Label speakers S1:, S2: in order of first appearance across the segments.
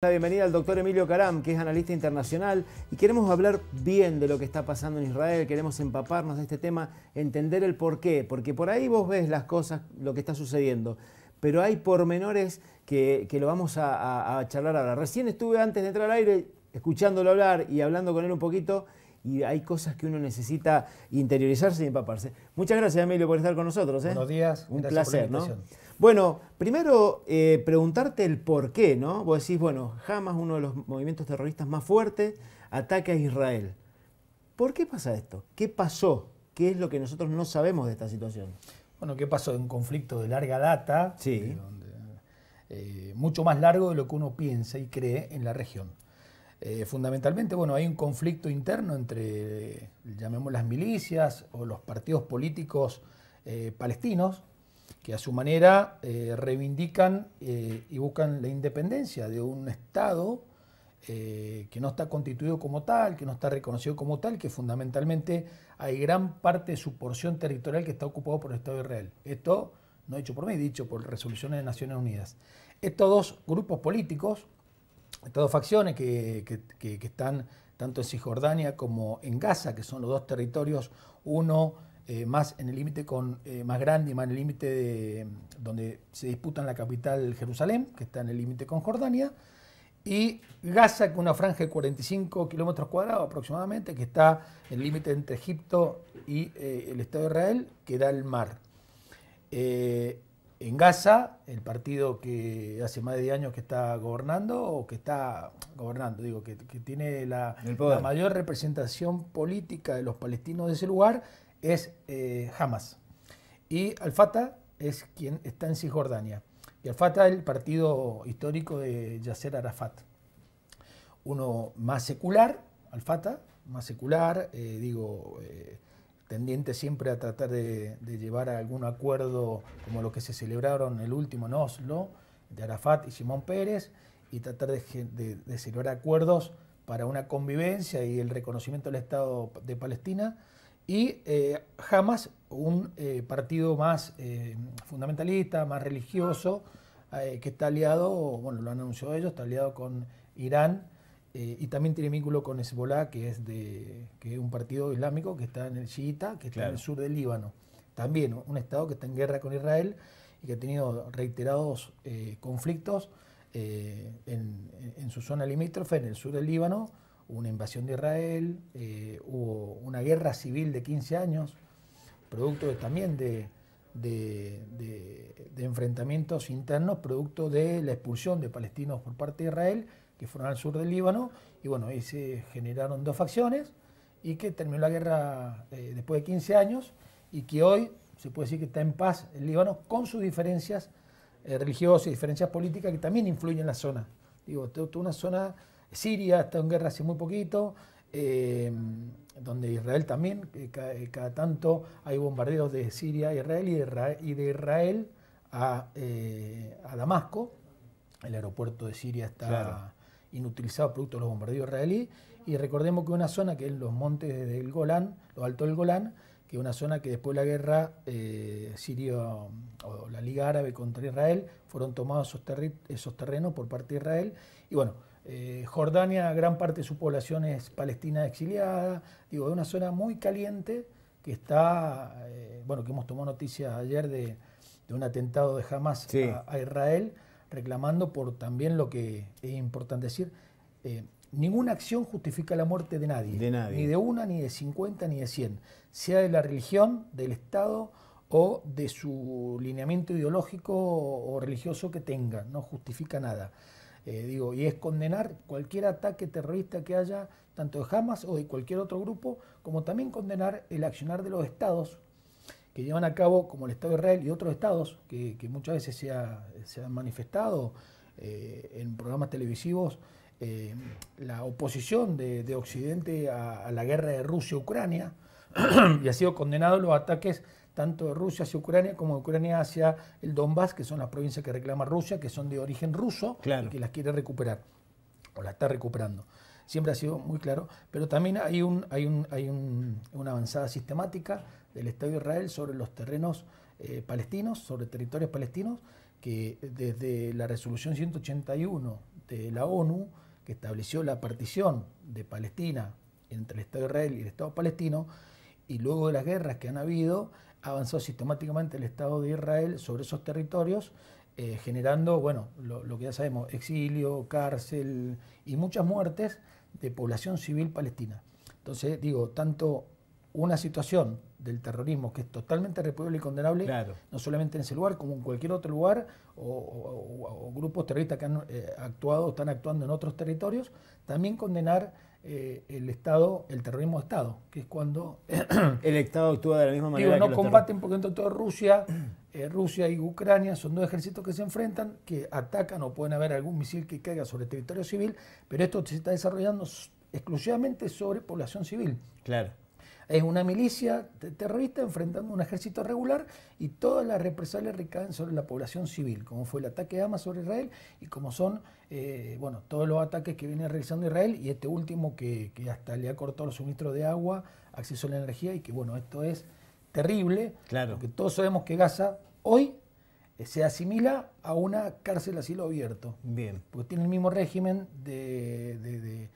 S1: La bienvenida al doctor Emilio Karam, que es analista internacional, y queremos hablar bien de lo que está pasando en Israel, queremos empaparnos de este tema, entender el por qué, porque por ahí vos ves las cosas, lo que está sucediendo, pero hay pormenores que, lo vamos a, a charlar ahora. Recién estuve antes de entrar al aire escuchándolo hablar y hablando con él un poquito, y hay cosas que uno necesita interiorizarse y empaparse. Muchas gracias, Emilio, por estar con nosotros. ¿eh? Buenos días. Un placer, ¿no? Bueno, primero eh, preguntarte el por qué, ¿no? Vos decís, bueno, jamás uno de los movimientos terroristas más fuertes, ataca a Israel. ¿Por qué pasa esto? ¿Qué pasó? ¿Qué es lo que nosotros no sabemos de esta situación? Bueno, ¿qué pasó? Un conflicto
S2: de larga data, sí. Eh, mucho más largo de lo que uno piensa y cree en la región. Eh, fundamentalmente, bueno, hay un conflicto interno entre, llamemos las milicias o los partidos políticos eh, palestinos, que a su manera eh, reivindican y buscan la independencia de un Estado que no está constituido como tal, que no está reconocido como tal, que fundamentalmente hay gran parte de su porción territorial que está ocupado por el Estado de Israel. Esto no dicho por mí, dicho por resoluciones de Naciones Unidas. Estos dos grupos políticos estas dos facciones que, están tanto en Cisjordania como en Gaza, que son los dos territorios, uno eh, más en el límite con eh, más grande y más en el límite donde se disputan la capital Jerusalén, que está en el límite con Jordania, y Gaza, con una franja de 45 kilómetros cuadrados aproximadamente, que está en el límite entre Egipto y eh, el Estado de Israel, que da el mar en Gaza, el partido que hace más de 10 años que está gobernando, o que está gobernando, digo, que, tiene la, mayor representación política de los palestinos de ese lugar, es eh, Hamas. Y Al-Fatah es quien está en Cisjordania. Y Al-Fatah es el partido histórico de Yasser Arafat. Uno más secular, Al-Fatah, más secular, eh, digo, eh, tendiente siempre a tratar de, llevar a algún acuerdo como lo que se celebraron el último en Oslo, de Arafat y Simón Pérez, y tratar de, celebrar acuerdos para una convivencia y el reconocimiento del Estado de Palestina, y eh, jamás Hamas, un eh, partido más eh, fundamentalista, más religioso, que está aliado, bueno, lo han anunciado ellos, está aliado con Irán eh, y también tiene vínculo con Hezbollah, que es de un partido islámico que está en el Shiita, que está en el sur del Líbano. También un Estado que está en guerra con Israel y que ha tenido reiterados eh, conflictos eh, en, su zona limítrofe, en el sur del Líbano, una invasión de Israel, hubo una guerra civil de 15 años, producto también de enfrentamientos internos, producto de la expulsión de palestinos por parte de Israel que fueron al sur del Líbano, y bueno, ahí se generaron dos facciones, y que terminó la guerra eh, después de 15 años, y que hoy se puede decir que está en paz el Líbano con sus diferencias eh, religiosas y diferencias políticas que también influyen en la zona. Digo, toda una zona, Siria está en guerra hace muy poquito, eh, donde Israel también, cada, tanto hay bombardeos de Siria a Israel y de Israel, y de Israel a, Damasco, el aeropuerto de Siria está inutilizado producto de los bombardeos israelíes. Y recordemos que una zona que es los montes del Golán, lo alto del Golán, que es una zona que después de la guerra eh, sirio o la Liga Árabe contra Israel, fueron tomados esos, terrenos por parte de Israel. Y bueno, eh, Jordania, gran parte de su población es palestina exiliada, digo, es una zona muy caliente que está, eh, bueno, que hemos tomado noticias ayer de, un atentado de Hamas a Israel reclamando por también lo que es importante decir. Eh, ninguna acción justifica la muerte de nadie, ni de una, ni de 50, ni de 100, sea de la religión, del Estado o de su lineamiento ideológico o religioso que tenga, no justifica nada. Eh, digo, y es condenar cualquier ataque terrorista que haya, tanto de Hamas o de cualquier otro grupo, como también condenar el accionar de los estados que llevan a cabo, como el Estado de Israel y otros estados, que, muchas veces se, han manifestado eh, en programas televisivos, eh, la oposición de, Occidente a, la guerra de Rusia-Ucrania, y ha sido condenado los ataques tanto de Rusia hacia Ucrania como de Ucrania hacia el Donbass, que son las provincias que reclama Rusia, que son de origen ruso, claro. y que las quiere recuperar, o las está recuperando siempre ha sido muy claro, pero también hay, un, hay, un, hay un, una avanzada sistemática del Estado de Israel sobre los terrenos eh, palestinos, sobre territorios palestinos, que desde la resolución 181 de la ONU, que estableció la partición de Palestina entre el Estado de Israel y el Estado palestino, y luego de las guerras que han habido, avanzó sistemáticamente el Estado de Israel sobre esos territorios, eh, generando, bueno, lo, lo que ya sabemos, exilio, cárcel y muchas muertes de población civil palestina. Entonces, digo, tanto una situación del terrorismo, que es totalmente repudiable y condenable, no solamente en ese lugar, como en cualquier otro lugar, o, grupos terroristas que han eh, actuado o están actuando en otros territorios, también condenar eh, el Estado, el terrorismo de Estado, que es cuando...
S1: el Estado actúa de la misma manera. no combaten
S2: porque dentro todo Rusia, eh, Rusia y Ucrania son dos ejércitos que se enfrentan, que atacan o pueden haber algún misil que caiga sobre el territorio civil, pero esto se está desarrollando exclusivamente sobre población civil. Claro. Es una milicia terrorista enfrentando un ejército regular y todas las represalias recaen sobre la población civil, como fue el ataque de Hamas sobre Israel y como son eh, bueno, todos los ataques que viene realizando Israel y este último que, hasta le ha cortado el suministro de agua, acceso a la energía y que bueno, esto es terrible,
S1: claro. porque todos
S2: sabemos que Gaza hoy eh, se asimila a una cárcel a cielo abierto. Bien. Porque tiene el mismo régimen de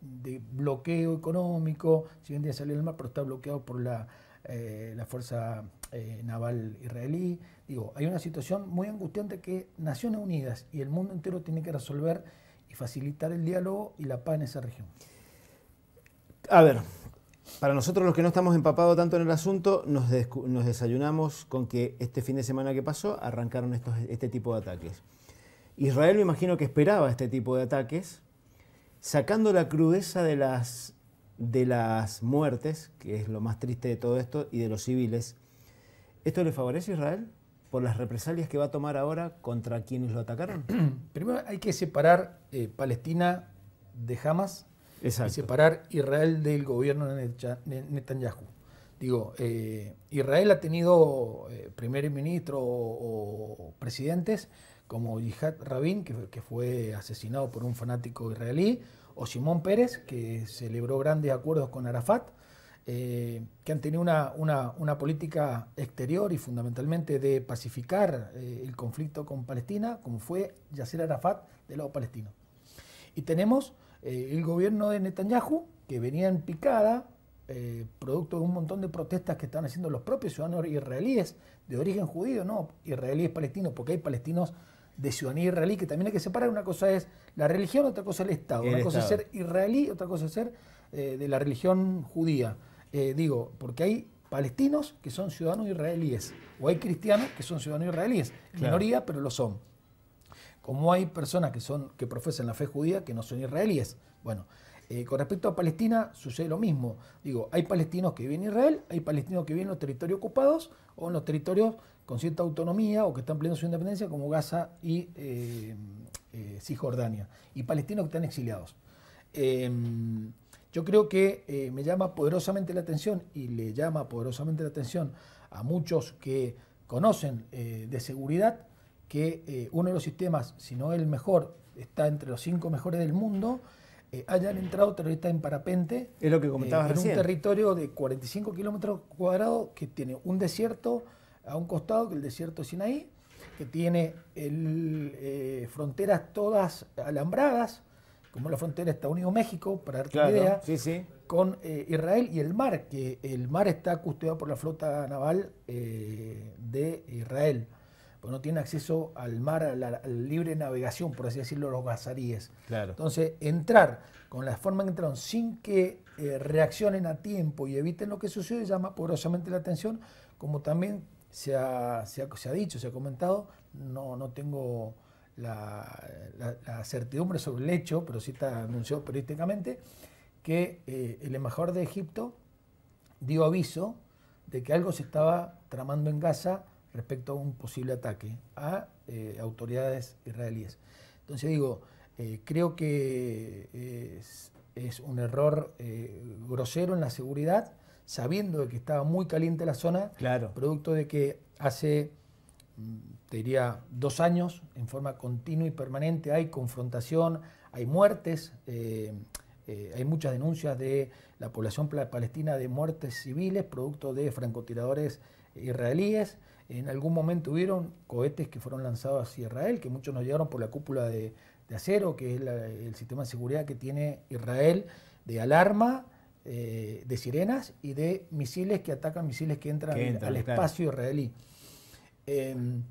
S2: de bloqueo económico, si bien día salió del mar, pero está bloqueado por la, eh, la Fuerza eh, Naval Israelí. Digo, hay una situación muy angustiante que Naciones Unidas y el mundo entero tiene que resolver y facilitar el diálogo y la paz en esa región. A ver,
S1: para nosotros los que no estamos empapados tanto en el asunto, nos, desayunamos con que este fin de semana que pasó arrancaron estos, este tipo de ataques. Israel me imagino que esperaba este tipo de ataques, sacando la crudeza de las, de las muertes, que es lo más triste de todo esto, y de los civiles, ¿esto le favorece a Israel
S2: por las represalias que va a tomar ahora contra quienes lo atacaron? Primero hay que separar eh, Palestina de Hamas y separar Israel del gobierno de Netanyahu. Digo, eh, Israel ha tenido eh, primer ministro o presidentes como Yihad Rabin, que, fue asesinado por un fanático israelí, o Simón Pérez, que celebró grandes acuerdos con Arafat, eh, que han tenido una, política exterior y fundamentalmente de pacificar eh, el conflicto con Palestina, como fue Yasser Arafat del lado palestino. Y tenemos eh, el gobierno de Netanyahu, que venía en picada, producto de un montón de protestas que están haciendo los propios ciudadanos israelíes de origen judío, no israelíes palestinos, porque hay palestinos de ciudadanía israelí, que también hay que separar. Una cosa es la religión, otra cosa el Estado. una cosa es ser israelí, otra cosa es ser eh, de la religión judía. Eh, digo, porque hay palestinos que son ciudadanos israelíes, o hay cristianos que son ciudadanos israelíes, minoría, pero lo son. Como hay personas que, son, que profesan la fe judía que no son israelíes. Bueno, eh, con respecto a Palestina sucede lo mismo. Digo, hay palestinos que viven en Israel, hay palestinos que viven en los territorios ocupados o en los territorios con cierta autonomía o que están pleno su independencia como Gaza y eh, eh, Cisjordania. Y palestinos que están exiliados. Em, yo creo que me llama poderosamente la atención y le llama poderosamente la atención a muchos que conocen de seguridad que uno de los sistemas, si no el mejor, está entre los cinco mejores del mundo eh, hayan entrado terroristas en parapente. Es lo que comentabas eh, En un territorio de 45 kilómetros cuadrados que tiene un desierto a un costado, que el desierto Sinaí, que tiene el, eh, fronteras todas alambradas, como la frontera Estados Unidos-México, para darte idea, con Israel y el mar, que el mar está custodiado por la flota naval de Israel pues no tiene acceso al mar, a la, libre navegación, por así decirlo, los gazaríes. Entonces, entrar con la forma en que entraron sin que eh, reaccionen a tiempo y eviten lo que sucede llama poderosamente la atención, como también se ha, se ha, dicho, se ha comentado, no, no tengo la, certidumbre sobre el hecho, pero sí está anunciado periodísticamente, que eh, el embajador de Egipto dio aviso de que algo se estaba tramando en Gaza respecto a un posible ataque a eh, autoridades israelíes. Entonces digo, eh, creo que eh, es, un error grosero en la seguridad, sabiendo de que estaba muy caliente la zona, claro. producto de que hace, te diría, dos años, en forma continua y permanente, hay confrontación, hay muertes, eh, hay muchas denuncias de la población palestina de muertes civiles producto de francotiradores israelíes. En algún momento hubieron cohetes que fueron lanzados hacia Israel, que muchos nos llegaron por la cúpula de, acero, que es el sistema de seguridad que tiene Israel de alarma, eh, de sirenas y de misiles que atacan, misiles que entran, al espacio israelí. Em,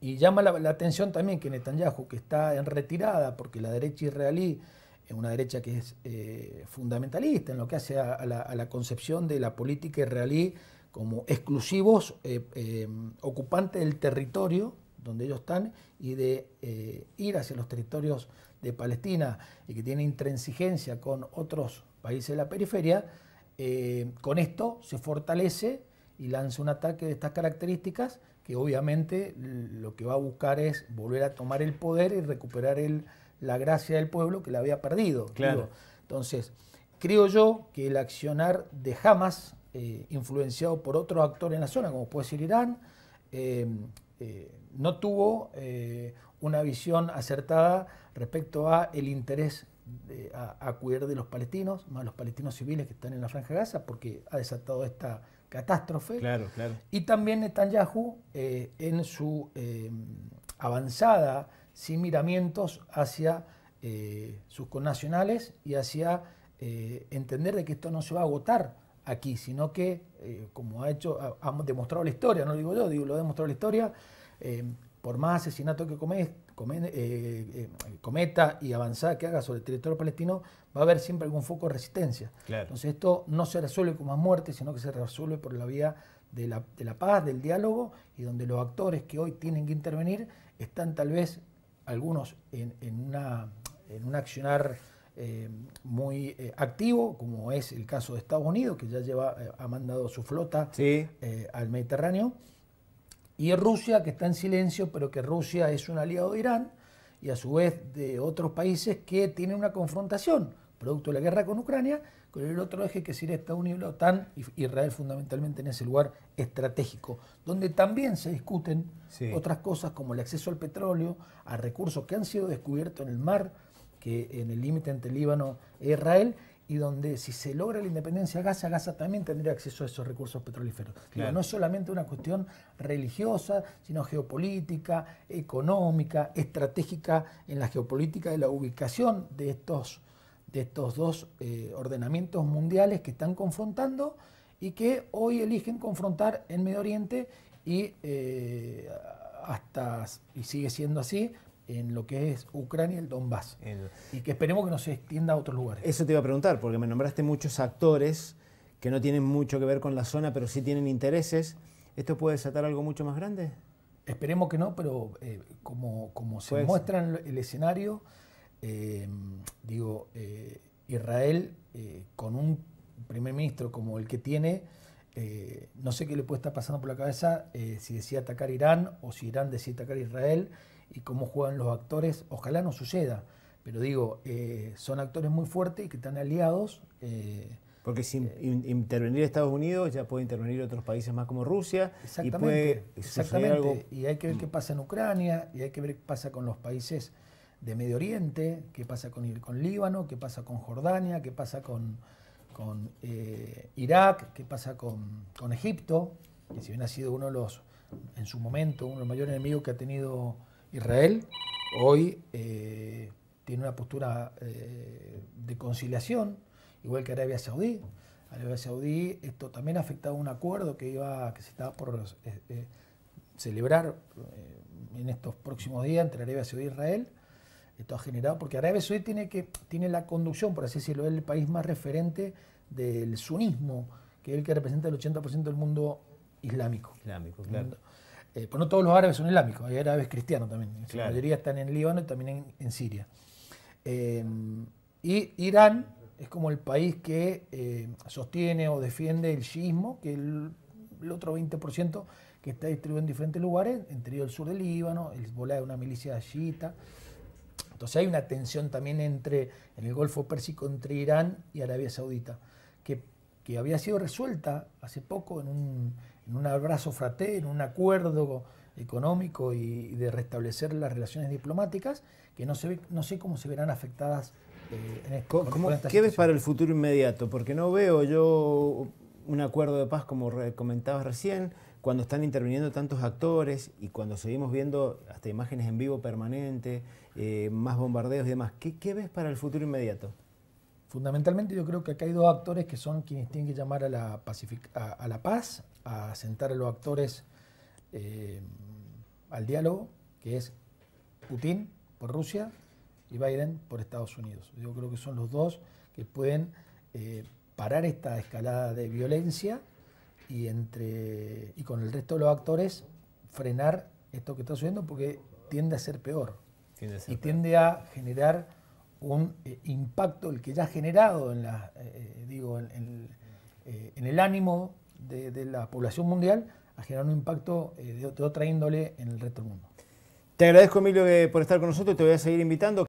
S2: y llama la atención también que Netanyahu, que está en retirada porque la derecha israelí en una derecha que es eh, fundamentalista en lo que hace a, la, concepción de la política israelí como exclusivos eh, eh, ocupantes del territorio donde ellos están y de ir hacia los territorios de Palestina y que tiene intransigencia con otros países de la periferia, con esto se fortalece y lanza un ataque de estas características que obviamente lo que va a buscar es volver a tomar el poder y recuperar el, la gracia del pueblo que la había perdido. Entonces, creo yo que el accionar de Hamas, eh, influenciado por otros actores en la zona, como puede ser Irán, eh, eh, no tuvo una visión acertada respecto a el interés de, a, de los palestinos, más los palestinos civiles que están en la Franja Gaza, porque ha desatado esta catástrofe. Y también Netanyahu, en su avanzada sin miramientos hacia eh, sus connacionales y hacia eh, entender de que esto no se va a agotar aquí, sino que, eh, como ha hecho, ha, demostrado la historia, no digo yo, digo, lo ha demostrado la historia, por más asesinato que cometa y avanzada que haga sobre el territorio palestino, va a haber siempre algún foco de resistencia. Entonces esto no se resuelve con más muerte, sino que se resuelve por la vía de la paz, del diálogo, y donde los actores que hoy tienen que intervenir están tal vez algunos en, un accionar eh, muy eh, activo, como es el caso de Estados Unidos, que ya lleva, eh, ha mandado su flota al Mediterráneo, y Rusia, que está en silencio, pero que Rusia es un aliado de Irán, y a su vez de otros países que tienen una confrontación, producto de la guerra con Ucrania, con el otro eje que sería Estados Unidos, la OTAN y Israel fundamentalmente en ese lugar estratégico, donde también se discuten otras cosas como el acceso al petróleo, a recursos que han sido descubiertos en el mar, que en el límite entre Líbano e Israel, y donde si se logra la independencia de Gaza, Gaza también tendría acceso a esos recursos petrolíferos. no es solamente una cuestión religiosa, sino geopolítica, económica, estratégica en la geopolítica de la ubicación de estos de estos dos eh, ordenamientos mundiales que están confrontando y que hoy eligen confrontar en Medio Oriente y eh, hasta, y sigue siendo así, en lo que es Ucrania y el Donbass. Y que esperemos que no se extienda a otros lugares. Eso
S1: te iba a preguntar, porque me nombraste muchos actores que no tienen mucho que ver con la zona, pero sí tienen intereses. ¿Esto puede desatar algo mucho más grande?
S2: Esperemos que no, pero eh, como, como se pues muestra el escenario, Em, digo, eh, Israel eh, con un primer ministro como el que tiene, eh, no sé qué le puede estar pasando por la cabeza si decide atacar Irán o si Irán decide atacar Israel y cómo juegan los actores. Ojalá no suceda, pero digo, son actores muy fuertes y que están aliados. Porque si
S1: intervenir Estados Unidos ya puede intervenir otros países más como Rusia. Exactamente.
S2: y hay que ver qué mm. pasa en Ucrania y hay que ver qué pasa con los países de Medio Oriente, qué pasa con, con Líbano, qué pasa con Jordania, qué pasa con, con eh, Irak, qué pasa con, Egipto, que si bien ha sido uno de los, en su momento, uno de los mayores enemigos que ha tenido Israel, hoy eh, tiene una postura eh, de conciliación, igual que Arabia Saudí. Arabia Saudí, esto también ha afectado un acuerdo que, iba, que se estaba por celebrar en estos próximos días entre Arabia Saudí e Israel, esto ha generado, porque Arabia Saudí tiene, que, tiene la conducción, por así decirlo, es el país más referente del sunismo, que es el que representa el 80% del mundo islámico. Islámico, claro. Eh, no todos los árabes son islámicos, hay árabes cristianos también. La mayoría están en Líbano y también en, Siria. Eh, y Irán es como el país que eh, sostiene o defiende el shiismo, que el, otro 20% que está distribuido en diferentes lugares, entre ellos el sur del Líbano, el Hezbollah de una milicia chiita. Entonces hay una tensión también entre en el Golfo Pérsico entre Irán y Arabia Saudita, que, había sido resuelta hace poco en un, en un abrazo fraterno, un acuerdo económico y, de restablecer las relaciones diplomáticas, que no, sé cómo se verán afectadas eh, en este, ¿Qué
S1: ves para el futuro inmediato? Porque no veo yo un acuerdo de paz como comentabas recién cuando están interviniendo tantos actores y cuando seguimos viendo hasta imágenes en vivo permanente, eh, más bombardeos y demás,
S2: ¿qué, ves para el futuro inmediato? Fundamentalmente yo creo que acá hay dos actores que son quienes tienen que llamar a la, a, la paz, a sentar a los actores eh, al diálogo, que es Putin por Rusia y Biden por Estados Unidos. Yo creo que son los dos que pueden eh, parar esta escalada de violencia y, entre, con el resto de los actores frenar esto que está sucediendo porque tiende a ser peor. y tiende a generar un eh, impacto, el que ya ha generado en, la, eh, eh, digo, en, el ánimo de, la población mundial, a generar un impacto de, otra índole en el resto del mundo.
S1: Te agradezco, Emilio, por estar con nosotros. y Te voy a seguir invitando.